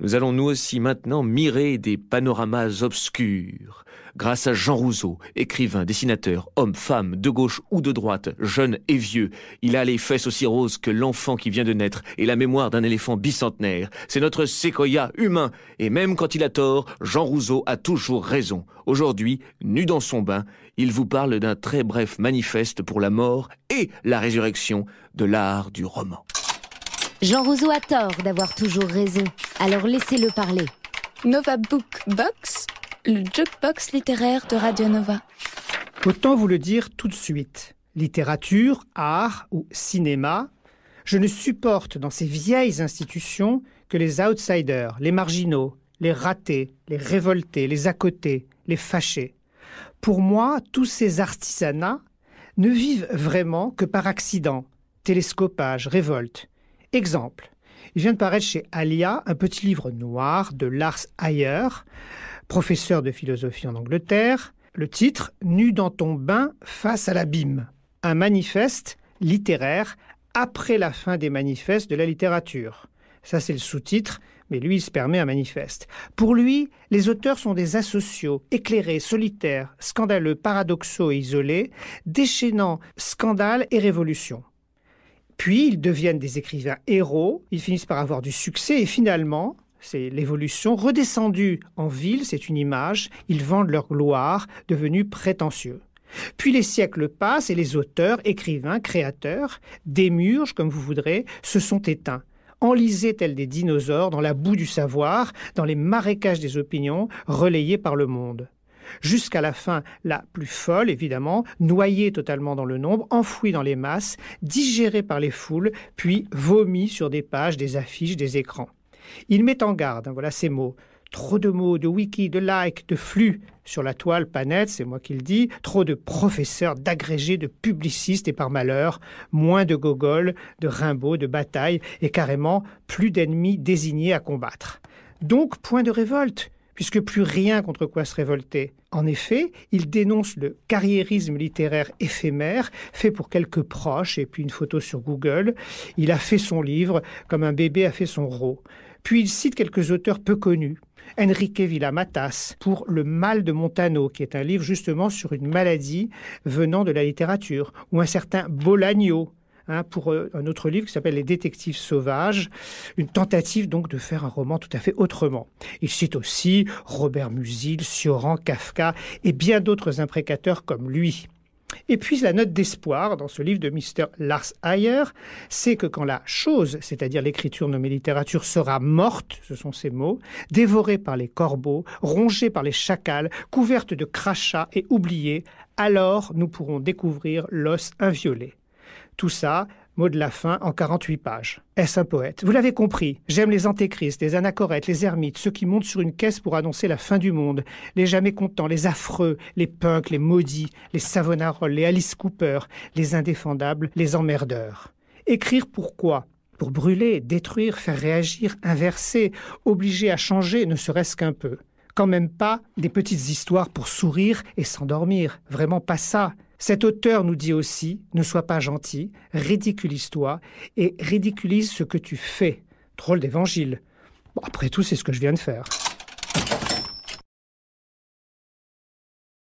Nous allons nous aussi maintenant mirer des panoramas obscurs, grâce à Jean Rousseau, écrivain, dessinateur, homme, femme, de gauche ou de droite, jeune et vieux. Il a les fesses aussi roses que l'enfant qui vient de naître et la mémoire d'un éléphant bicentenaire. C'est notre séquoia humain, et même quand il a tort, Jean Rousseau a toujours raison. Aujourd'hui, nu dans son bain, il vous parle d'un très bref manifeste pour la mort et la résurrection de l'art du roman. Jean Rousseau a tort d'avoir toujours raison. Alors laissez-le parler. Nova Book Box, le jukebox littéraire de Radio Nova. Autant vous le dire tout de suite. Littérature, art ou cinéma, je ne supporte dans ces vieilles institutions que les outsiders, les marginaux, les ratés, les révoltés, les à côté, les fâchés. Pour moi, tous ces artisanats ne vivent vraiment que par accident, télescopage, révolte. Exemple, il vient de paraître chez Alia un petit livre noir de Lars Ayer, professeur de philosophie en Angleterre. Le titre Nu dans ton bain face à l'abîme, un manifeste littéraire après la fin des manifestes de la littérature. Ça, c'est le sous-titre, mais lui, il se permet un manifeste. Pour lui, les auteurs sont des asociaux, éclairés, solitaires, scandaleux, paradoxaux et isolés, déchaînant scandale et révolution. Puis ils deviennent des écrivains héros, ils finissent par avoir du succès et finalement, c'est l'évolution, redescendue en ville, c'est une image, ils vendent leur gloire, devenus prétentieux. Puis les siècles passent et les auteurs, écrivains, créateurs, démurges comme vous voudrez, se sont éteints enlisés tels des dinosaures dans la boue du savoir, dans les marécages des opinions relayées par le monde jusqu'à la fin la plus folle, évidemment, noyée totalement dans le nombre, enfouie dans les masses, digérée par les foules, puis vomi sur des pages, des affiches, des écrans. Il met en garde, hein, voilà ces mots. Trop de mots, de wiki, de likes, de flux sur la toile, Panette, c'est moi qui le dis, trop de professeurs, d'agrégés, de publicistes et par malheur, moins de Gogol, de Rimbaud, de bataille et carrément plus d'ennemis désignés à combattre. Donc point de révolte, puisque plus rien contre quoi se révolter. En effet, il dénonce le carriérisme littéraire éphémère fait pour quelques proches et puis une photo sur Google. Il a fait son livre comme un bébé a fait son ro Puis il cite quelques auteurs peu connus. Enrique Villamatas pour Le mal de Montano, qui est un livre justement sur une maladie venant de la littérature, ou un certain Bolagno Hein, pour euh, un autre livre qui s'appelle Les détectives sauvages, une tentative donc de faire un roman tout à fait autrement. Il cite aussi Robert Musil, Sioran, Kafka et bien d'autres imprécateurs comme lui. Et puis la note d'espoir dans ce livre de Mr. Lars Ayer, c'est que quand la chose, c'est-à-dire l'écriture nommée littérature, sera morte, ce sont ces mots, dévorée par les corbeaux, rongée par les chacals, couverte de crachats et oubliée, alors nous pourrons découvrir l'os inviolé. Tout ça, mot de la fin, en 48 pages. Est-ce un poète Vous l'avez compris, j'aime les antéchrists, les anachorètes, les ermites, ceux qui montent sur une caisse pour annoncer la fin du monde, les jamais contents, les affreux, les punks, les maudits, les savonaroles, les Alice Cooper, les indéfendables, les emmerdeurs. Écrire pourquoi Pour brûler, détruire, faire réagir, inverser, obliger à changer, ne serait-ce qu'un peu. Quand même pas des petites histoires pour sourire et s'endormir. Vraiment pas ça. Cet auteur nous dit aussi, ne sois pas gentil, ridiculise-toi et ridiculise ce que tu fais. Drôle d'évangile. après tout, c'est ce que je viens de faire.